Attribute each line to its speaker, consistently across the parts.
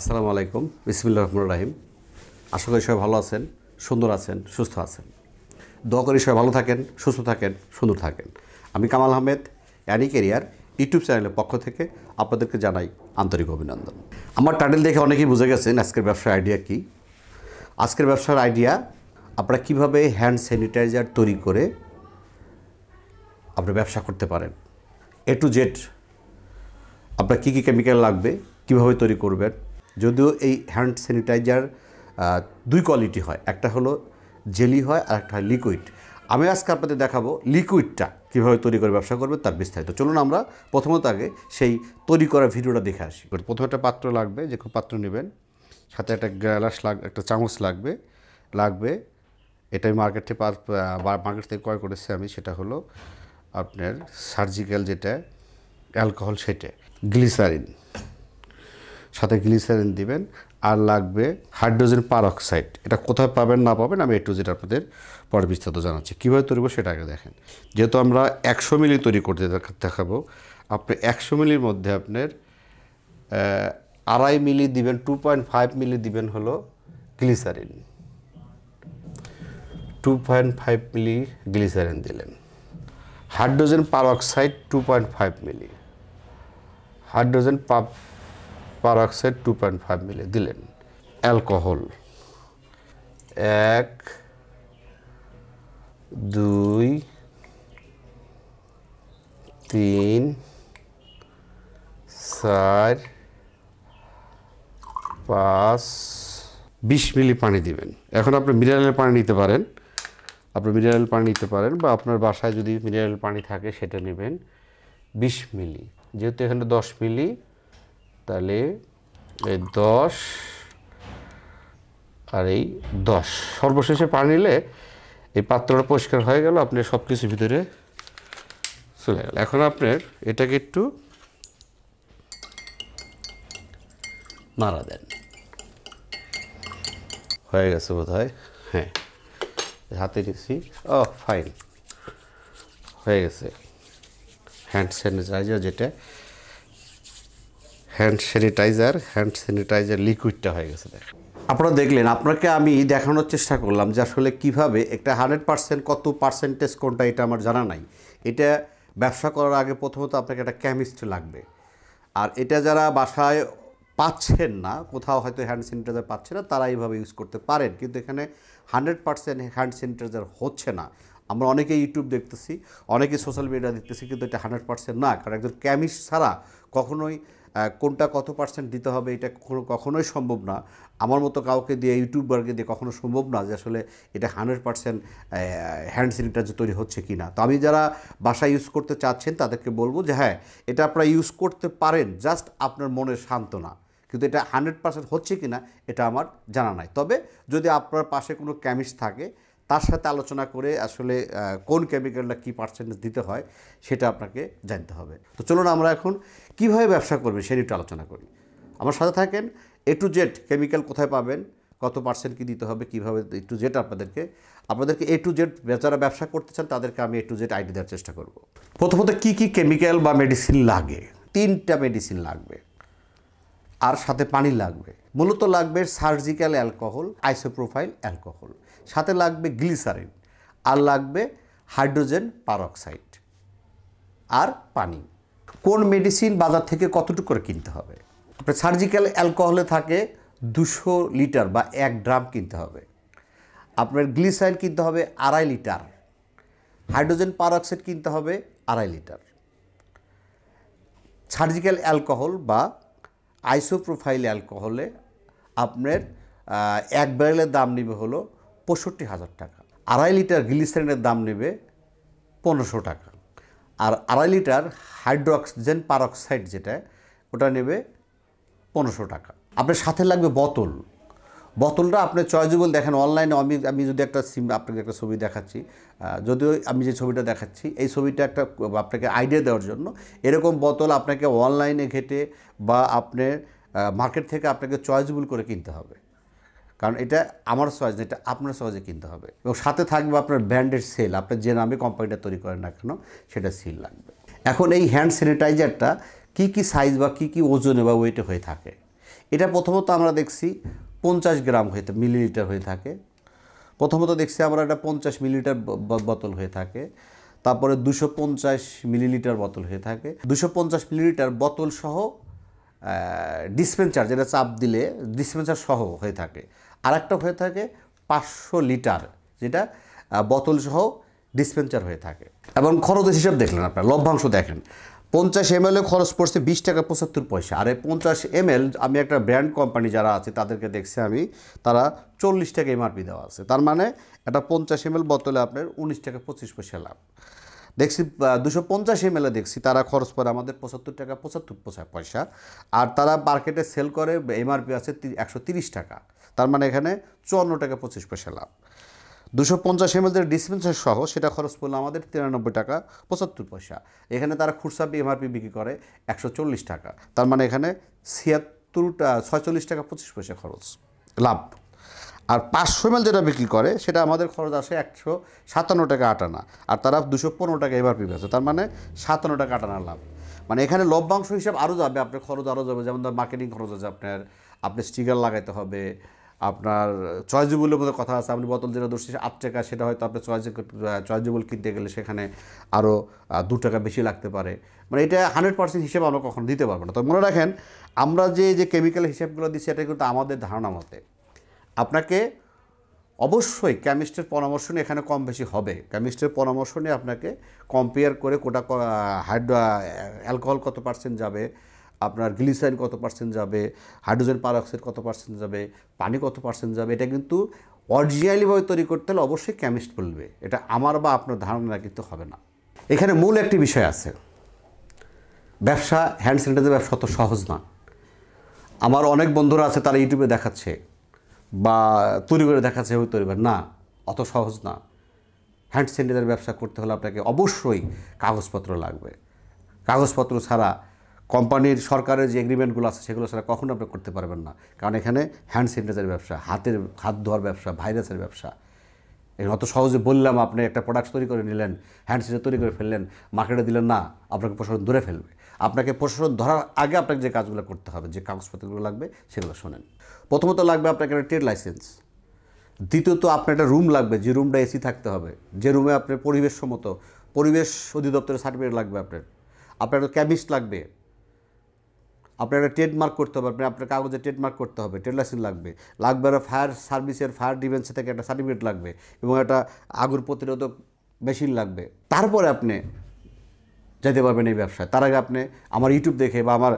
Speaker 1: আসসালামু আলাইকুম বিসমিল্লা রহমান রাহিম আশা করি সবাই ভালো আছেন সুন্দর আছেন সুস্থ আছেন দোয়া করি সবাই ভালো থাকেন সুস্থ থাকেন সুন্দর থাকেন আমি Kamal Ahmed any career YouTube চ্যানেলের পক্ষ থেকে আপনাদেরকে জানাই আন্তরিক অভিনন্দন আমার টাইটেল দেখে অনেকেই বুঝে গেছেন আজকের ব্যবসার আইডিয়া কি আজকের ব্যবসার আইডিয়া আপনারা কিভাবে হ্যান্ড স্যানিটাইজার তৈরি করে আপনার ব্যবসা করতে পারেন এ টু জেড আপনার কী কী কেমিক্যাল লাগবে কীভাবে তৈরি করবেন যদিও এই হ্যান্ড স্যানিটাইজার দুই কোয়ালিটি হয় একটা হলো জেলি হয় আর একটা হয় লিকুইড আমি আজকে আপনাদের দেখাবো লিকুইডটা কীভাবে তৈরি করে ব্যবসা করবে তার বিস্তারিত চলুন আমরা প্রথমত আগে সেই তৈরি করা ভিডিওটা দেখে আসি প্রথমে একটা পাত্র লাগবে যে কোনো পাত্র নেবেন সাথে একটা গ্লাস লাগ একটা চামচ লাগবে লাগবে এটা আমি মার্কেট থেকে মার্কেট থেকে ক্রয় করেছি আমি সেটা হলো আপনার সার্জিক্যাল যেটা অ্যালকোহল সেটা গ্লিসারিন সাথে গ্লিসারিন দিবেন আর লাগবে হাইড্রোজেন পারঅক্সাইড এটা কোথায় পাবেন না পাবেন আমি একটু যেটা আপনাদের পরে বিস্তারিত জানাচ্ছি কীভাবে তৈরি করবো সেটা আগে দেখেন যেহেতু আমরা একশো মিলি তৈরি করতে দেখাবো আপনি একশো মিলির মধ্যে আপনার আড়াই মিলি দিবেন টু পয়েন্ট ফাইভ মিলি দিবেন হলো glycerin two point five milli glycerin দিলেন hydrogen peroxide two point five milli hydrogen পাপ পারাক্সাইড টু পয়েন্ট ফাইভ মিলে দিলেন অ্যালকোহল এক দুই তিন চার পাঁচ বিশ মিলি পানি দিবেন এখন আপনি মিনারেলের পানি নিতে পারেন আপনি মিনারেল পানি নিতে পারেন বা আপনার বাসায় যদি মিনারেল পানি থাকে সেটা নেবেন বিশ মিলি যেহেতু এখানে দশ মিলি তাহলে দশ আর এই দশ সর্বশেষে পানি নিলে এই পাত্রটা পরিষ্কার হয়ে গেল আপনি সব কিছু ভিতরে চলে গেল এখন আপনার এটাকে একটু মারা দেন হয়ে গেছে বোধ হয় হ্যাঁ হাতে নিচ্ছি ও ফাইন হয়ে গেছে হ্যান্ড স্যানিটাইজার যেটা হ্যান্ড স্যানিটাইজার হ্যান্ড স্যানিটাইজার লিকুইডটা হয়ে গেছে দেখেন আপনারা দেখলেন আপনাকে আমি দেখানোর চেষ্টা করলাম যে আসলে কিভাবে একটা হান্ড্রেড পার্সেন্ট কত পার্সেন্টেজ কোনটা এটা আমার জানা নাই এটা ব্যবসা করার আগে প্রথমত আপনাকে একটা কেমিস্ট লাগবে আর এটা যারা বাসায় পাচ্ছেন না কোথাও হয়তো হ্যান্ড স্যানিটাইজার পাচ্ছে না তারা এইভাবে ইউজ করতে পারেন কিন্তু এখানে হান্ড্রেড পার্সেন্ট হ্যান্ড স্যানিটাইজার হচ্ছে না আমরা অনেকে ইউটিউব দেখতেছি অনেকে সোশ্যাল মিডিয়া দেখতেছি কিন্তু এটা হান্ড্রেড পার্সেন্ট না কারণ একজন কেমিস্ট ছাড়া কখনোই কোনটা কত পার্সেন্ট দিতে হবে এটা কখনো কখনোই সম্ভব না আমার মতো কাউকে দিয়ে ইউটিউবারকে দিয়ে কখনো সম্ভব না যে আসলে এটা হান্ড্রেড পার্সেন্ট হ্যান্ড স্যানিটাইজ তৈরি হচ্ছে কি না তো আমি যারা বাসায় ইউজ করতে চাচ্ছেন তাদেরকে বলবো যে হ্যাঁ এটা আপনারা ইউজ করতে পারেন জাস্ট আপনার মনের সান্ত্বনা কিন্তু এটা হান্ড্রেড পার্সেন্ট হচ্ছে কি না এটা আমার জানা নাই তবে যদি আপনার পাশে কোনো ক্যামিস্ট থাকে তার সাথে আলোচনা করে আসলে কোন কেমিক্যালটা কী পার্সেন্টেজ দিতে হয় সেটা আপনাকে জানতে হবে তো চলুন আমরা এখন কিভাবে ব্যবসা করবে সেটা একটু আলোচনা করি আমার সাথে থাকেন এ টু জেড কেমিক্যাল কোথায় পাবেন কত পার্সেন্ট কী দিতে হবে কীভাবে এ টু জেড আপনাদেরকে আপনাদেরকে এ টু জেড যারা ব্যবসা করতে চান তাদেরকে আমি এ টু জেড আইডি দেওয়ার চেষ্টা করব প্রথমত কী কী কেমিক্যাল বা মেডিসিন লাগে তিনটা মেডিসিন লাগবে আর সাথে পানি লাগবে মূলত লাগবে সার্জিক্যাল অ্যালকোহল আইসোপ্রোফাইল অ্যালকোহল সাথে লাগবে গ্লিসারিন আর লাগবে হাইড্রোজেন পারক্সাইড আর পানি কোন মেডিসিন বাজার থেকে কতটুকু করে কিনতে হবে আপনার সার্জিক্যাল অ্যালকোহলে থাকে দুশো লিটার বা এক ড্রাম কিনতে হবে আপনার গ্লিসাইল কিনতে হবে আড়াই লিটার হাইড্রোজেন পারক্সাইড কিনতে হবে আড়াই লিটার সার্জিক্যাল অ্যালকোহল বা আইসোপ্রোফাইল অ্যালকোহলে আপনার এক ব্যারেলের দাম নেবে হলো পঁয়ষট্টি হাজার টাকা আড়াই লিটার গ্লিসারিনের দাম নেবে পনেরোশো টাকা আর আড়াই লিটার হাইড্রোক্সিজেন পারক্সাইড যেটা ওটা নেবে পনেরোশো টাকা আপনার সাথে লাগবে বোতল বোতলটা আপনি চয়েজেবল দেখেন অনলাইনে আমি আমি যদি একটা সিম আপনাকে একটা ছবি দেখাচ্ছি যদিও আমি যে ছবিটা দেখাচ্ছি এই ছবিটা একটা আপনাকে আইডিয়া দেওয়ার জন্য এরকম বোতল আপনাকে অনলাইনে ঘেটে বা আপনার মার্কেট থেকে আপনাকে চয়েজেবল করে কিনতে হবে কারণ এটা আমার সহজ না এটা আপনার সহজে কিনতে হবে এবং সাথে থাকবে আপনার ব্র্যান্ডের সেল আপনার যে নামে কোম্পানিটা তৈরি করেন না কেন সেটা সিল লাগবে এখন এই হ্যান্ড স্যানিটাইজারটা কি কি সাইজ বা কি কি ওজনে বা ওয়েটে হয়ে থাকে এটা প্রথমত আমরা দেখছি পঞ্চাশ গ্রাম হয়ে মিলিলিটার হয়ে থাকে প্রথমত দেখছি আমরা এটা পঞ্চাশ মিলিলিটার বোতল হয়ে থাকে তারপরে দুশো পঞ্চাশ মিলিলিটার বোতল হয়ে থাকে দুশো পঞ্চাশ মিলিলিটার বোতল সহ ডিসপেন্সার যেটা চাপ দিলে ডিসপেন্সার সহ হয়ে থাকে আরেকটা হয়ে থাকে পাঁচশো লিটার যেটা বোতল সহ ডিসপেন্সার হয়ে থাকে এবং খরচের হিসাব দেখলেন আপনার লভ্যাংশ দেখেন পঞ্চাশ এম এল খরচ পড়ছে বিশ টাকা পঁচাত্তর পয়সা আর এই পঞ্চাশ এম আমি একটা ব্র্যান্ড কোম্পানি যারা আছে তাদেরকে দেখছি আমি তারা চল্লিশ টাকা এমআরপি দেওয়া আছে তার মানে একটা পঞ্চাশ এম বোতলে আপনার উনিশ টাকা পঁচিশ পয়সা লাভ দেখছি দুশো পঞ্চাশ এম এলে দেখছি তারা খরচ করে আমাদের পঁচাত্তর টাকা পঁচাত্তর পয়সা আর তারা মার্কেটে সেল করে এমআরপি আছে একশো তিরিশ টাকা তার মানে এখানে চুয়ান্ন টাকা পঁচিশ পয়সা লাভ দুশো পঞ্চাশ এম এলের ডিসপেন্সার সহ সেটা খরচ পড়লো আমাদের তিরানব্বই টাকা পঁচাত্তর পয়সা এখানে তারা খুচরা এমআরপি বিক্রি করে একশো চল্লিশ টাকা তার মানে এখানে ছিয়াত্তরটা ছয়চল্লিশ টাকা পঁচিশ পয়সা খরচ লাভ আর পাঁচশো এম যেটা বিক্রি করে সেটা আমাদের খরচ আসে একশো সাতান্ন টাকা আটানা আর তারা দুশো পনেরো টাকা এবার পেয়েছে তার মানে সাতান্ন টাকা আটানা লাভ মানে এখানে লভ্যাংশ হিসাবে আরও যাবে আপনার খরচ আরও যাবে যেমন ধর মার্কেটিং খরচ আছে আপনার আপনি স্টিকার লাগাইতে হবে আপনার চয়েজেবলের মধ্যে কথা আছে আপনি বোতল যেটা ধরছি আট টাকা সেটা হয়তো আপনি চয়েজ চয়েজেবল কিনতে গেলে সেখানে আরও দু টাকা বেশি লাগতে পারে মানে এটা হান্ড্রেড পার্সেন্ট হিসেবে আমরা কখনো দিতে পারবো না তো মনে রাখেন আমরা যে যে কেমিক্যাল হিসেবগুলো দিচ্ছি এটা কিন্তু আমাদের ধারণা মতে আপনাকে অবশ্যই কেমিস্টের পরামর্শ নিয়ে এখানে কম বেশি হবে কেমিস্টের পরামর্শ নিয়ে আপনাকে কম্পেয়ার করে কোটা হাইড্রো অ্যালকোহল কত পার্সেন্ট যাবে আপনার গ্লিসাইন কত পার্সেন্ট যাবে হাইড্রোজেন পারক্সাইড কত পার্সেন্ট যাবে পানি কত পার্সেন্ট যাবে এটা কিন্তু অরিজিনালিভাবে তৈরি করতে হলে অবশ্যই কেমিস্ট বলবে এটা আমার বা আপনার ধারণা কিন্তু হবে না এখানে মূল একটি বিষয় আছে ব্যবসা হ্যান্ড স্যানিটাইজার ব্যবসা অত সহজ না আমার অনেক বন্ধুরা আছে তারা ইউটিউবে দেখাচ্ছে বা তৈরি করে দেখাচ্ছে ওই তৈরি করে না অত সহজ না হ্যান্ড স্যানিটাইজার ব্যবসা করতে হলে আপনাকে অবশ্যই কাগজপত্র লাগবে কাগজপত্র ছাড়া কোম্পানির সরকারের যে এগ্রিমেন্টগুলো আছে সেগুলো ছাড়া কখনো আপনি করতে পারবেন না কারণ এখানে হ্যান্ড স্যানিটাইজার ব্যবসা হাতের হাত ধোয়ার ব্যবসা ভাইরাসের ব্যবসা অত সহজে বললাম আপনি একটা প্রোডাক্ট তৈরি করে নিলেন হ্যান্ডসেট তৈরি করে ফেললেন মার্কেটে দিলেন না আপনাকে প্রশাসন ধরে ফেলবে আপনাকে প্রশাসন ধরার আগে আপনাকে যে কাজগুলো করতে হবে যে কাগজপত্রগুলো লাগবে সেগুলো শোনেন প্রথমত লাগবে আপনাকে একটা ট্রেড লাইসেন্স দ্বিতীয়ত আপনার একটা রুম লাগবে যে রুমটা এসি থাকতে হবে যে রুমে আপনার পরিবেশ সম্মত পরিবেশ অধিদপ্তরের সার্টিফিকেট লাগবে আপনার আপনার একটা ক্যাবিস্ট লাগবে আপনার একটা ট্রেডমার্ক করতে হবে আপনি আপনার কাগজে ট্রেডমার্ক করতে হবে ট্রেড লাইসেন্স লাগবে লাগবে আর ফায়ার সার্ভিসের ফায়ার ডিফেন্স থেকে একটা সার্টিফিকেট লাগবে এবং একটা আগুন প্রতিরোধক মেশিন লাগবে তারপরে আপনি যেতে পারবেন এই ব্যবসায় তার আগে আপনি আমার ইউটিউব দেখে বা আমার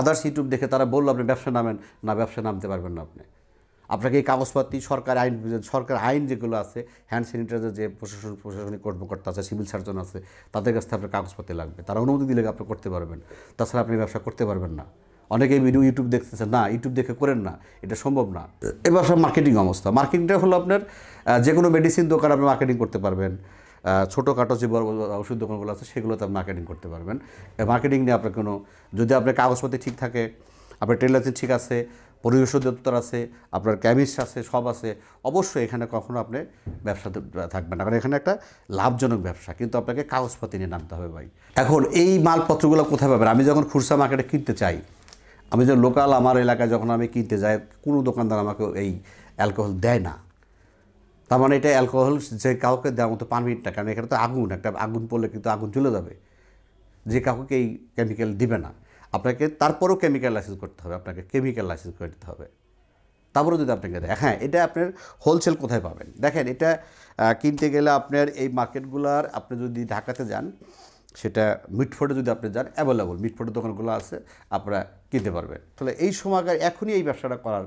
Speaker 1: আদার্স ইউটিউব দেখে তারা বললো আপনি ব্যবসা নামেন না ব্যবসা নামতে পারবেন না আপনি আপনাকে এই কাগজপাতি সরকার আইন সরকার আইন যেগুলো আছে হ্যান্ড স্যানিটাইজার যে প্রশাসন প্রশাসনিক কর্মকর্তা আছে সিভিল সার্জন আছে তাদের কাছ থেকে আপনার কাগজপাতি লাগবে তারা অনুমতি দিলে আপনি করতে পারবেন তাছাড়া আপনি ব্যবসা করতে পারবেন না অনেকেই ভিডিও ইউটিউব দেখতেছেন না ইউটিউব দেখে করেন না এটা সম্ভব না এবার সব মার্কেটিং অবস্থা মার্কেটিংটা হলো আপনার যে কোনো মেডিসিন দোকান আপনি মার্কেটিং করতে পারবেন ছোটোখাটো যে বড় ওষুধ দোকানগুলো আছে সেগুলোতে আপনি মার্কেটিং করতে পারবেন মার্কেটিং নিয়ে আপনার কোনো যদি আপনার কাগজপত্র ঠিক থাকে আপনার ট্রেলার ঠিক আছে পরিবেশ অধিদপ্তর আছে আপনার ক্যামিস্ট আছে সব আছে অবশ্যই এখানে কখনও আপনি ব্যবসাতে থাকবেন না কারণ এখানে একটা লাভজনক ব্যবসা কিন্তু আপনাকে কাগজপাতি নিয়ে নামতে হবে ভাই এখন এই মালপত্রগুলো কোথায় পাবেন আমি যখন খুরসা মার্কেটে কিনতে চাই আমি যে লোকাল আমার এলাকায় যখন আমি কিনতে যাই কোনো দোকানদার আমাকে এই অ্যালকোহল দেয় না তার মানে এটা অ্যালকোহল যে কাউকে দেওয়ার মতো পারমিট না কারণ এখানে তো আগুন একটা আগুন পড়লে কিন্তু আগুন চলে যাবে যে কাউকে এই কেমিক্যাল দিবে না আপনাকে তারপরও কেমিক্যাল লাইসেন্স করতে হবে আপনাকে কেমিক্যাল লাইসেন্স করতে হবে তারপরেও যদি আপনাকে দেয় হ্যাঁ এটা আপনার হোলসেল কোথায় পাবেন দেখেন এটা কিনতে গেলে আপনার এই মার্কেটগুলার আপনি যদি ঢাকাতে যান সেটা মিটফোর্টে যদি আপনি যান অ্যাভেলেবল মিটফোর্টের দোকানগুলো আছে আপনারা কিনতে পারবেন তাহলে এই সময়কার এখনই এই ব্যবসাটা করার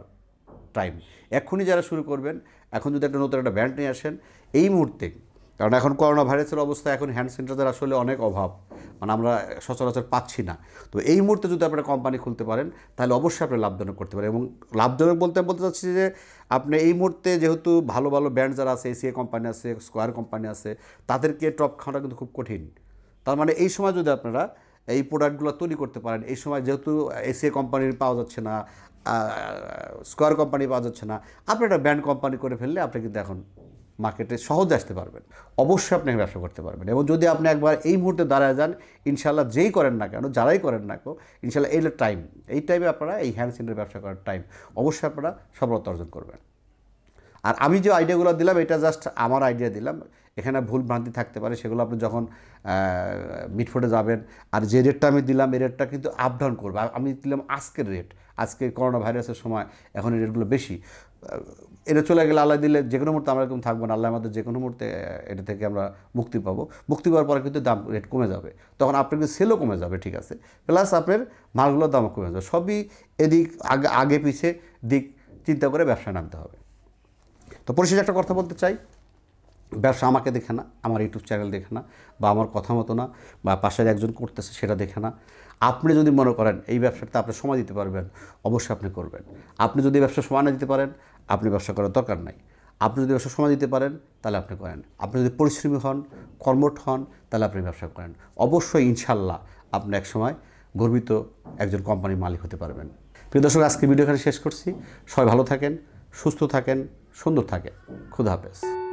Speaker 1: টাইম এখনই যারা শুরু করবেন এখন যদি একটা নতুন একটা ব্র্যান্ড নিয়ে আসেন এই মুহূর্তে কারণ এখন করোনা ভাইরাসের অবস্থা এখন হ্যান্ড স্যানিটাইজার আসলে অনেক অভাব মানে আমরা সচরাচর পাচ্ছি না তো এই মুহূর্তে যদি আপনারা কোম্পানি খুলতে পারেন তাহলে অবশ্যই আপনি লাভজনক করতে পারেন এবং লাভজনক বলতে বলতে চাচ্ছি যে আপনি এই মুহূর্তে যেহেতু ভালো ভালো ব্র্যান্ড যারা আছে এসিএ কোম্পানি আছে স্কোয়ার কোম্পানি আছে তাদেরকে টপ খাওয়াটা কিন্তু খুব কঠিন তার মানে এই সময় যদি আপনারা এই প্রোডাক্টগুলো তৈরি করতে পারেন এই সময় যেহেতু এসিএ কোম্পানির পাওয়া যাচ্ছে না স্কোয়ার কোম্পানি পাওয়া যাচ্ছে না আপনি একটা ব্র্যান্ড কোম্পানি করে ফেললে আপনি কিন্তু এখন মার্কেটে সহজে আসতে পারবেন অবশ্যই আপনি ব্যবসা করতে পারবেন এবং যদি আপনি একবার এই মুহূর্তে দাঁড়ায় যান ইনশাল্লাহ যেই করেন না কেন যারাই করেন না কেন ইনশাল্লাহ এইটা টাইম এই টাইমে আপনারা এই হ্যান্ড সিনের ব্যবসা করার টাইম অবশ্যই আপনারা সফলতা অর্জন করবেন আর আমি যে আইডিয়াগুলো দিলাম এটা জাস্ট আমার আইডিয়া দিলাম এখানে ভুল ভ্রান্তি থাকতে পারে সেগুলো আপনি যখন মিটফোটে যাবেন আর যে রেটটা আমি দিলাম এই রেটটা কিন্তু আপ ডাউন করবে আমি দিলাম আজকের রেট আজকে করোনা ভাইরাসের সময় এখন এই রেটগুলো বেশি এটা চলে গেলে আল্লাহ দিলে যে কোনো মুহূর্তে আমরা এরকম থাকবো না আল্লাহ আমাদের যে কোনো মুহূর্তে এটা থেকে আমরা মুক্তি পাবো মুক্তি পাওয়ার পরে কিন্তু দাম রেট কমে যাবে তখন আপনার কিন্তু সেলও কমে যাবে ঠিক আছে প্লাস আপনার মালগুলোর দামও কমে যাবে সবই এদিক আগে আগে পিছিয়ে দিক চিন্তা করে ব্যবসায় নামতে হবে তো পরিশেষে একটা কথা বলতে চাই ব্যবসা আমাকে দেখে না আমার ইউটিউব চ্যানেল দেখে না বা আমার কথা মতো না বা পাশের একজন করতেছে সেটা দেখে না আপনি যদি মনে করেন এই ব্যবসাটা আপনি সময় দিতে পারবেন অবশ্যই আপনি করবেন আপনি যদি ব্যবসা সময় না দিতে পারেন আপনি ব্যবসা করার দরকার নাই আপনি যদি ব্যবসা সময় দিতে পারেন তাহলে আপনি করেন আপনি যদি পরিশ্রমী হন কর্মঠ হন তাহলে আপনি ব্যবসা করেন অবশ্যই ইনশাল্লাহ আপনি এক সময় গর্বিত একজন কোম্পানির মালিক হতে পারবেন প্রিয় দর্শক আজকে ভিডিও এখানে শেষ করছি সবাই ভালো থাকেন সুস্থ থাকেন সুন্দর থাকেন খুদা হাফেজ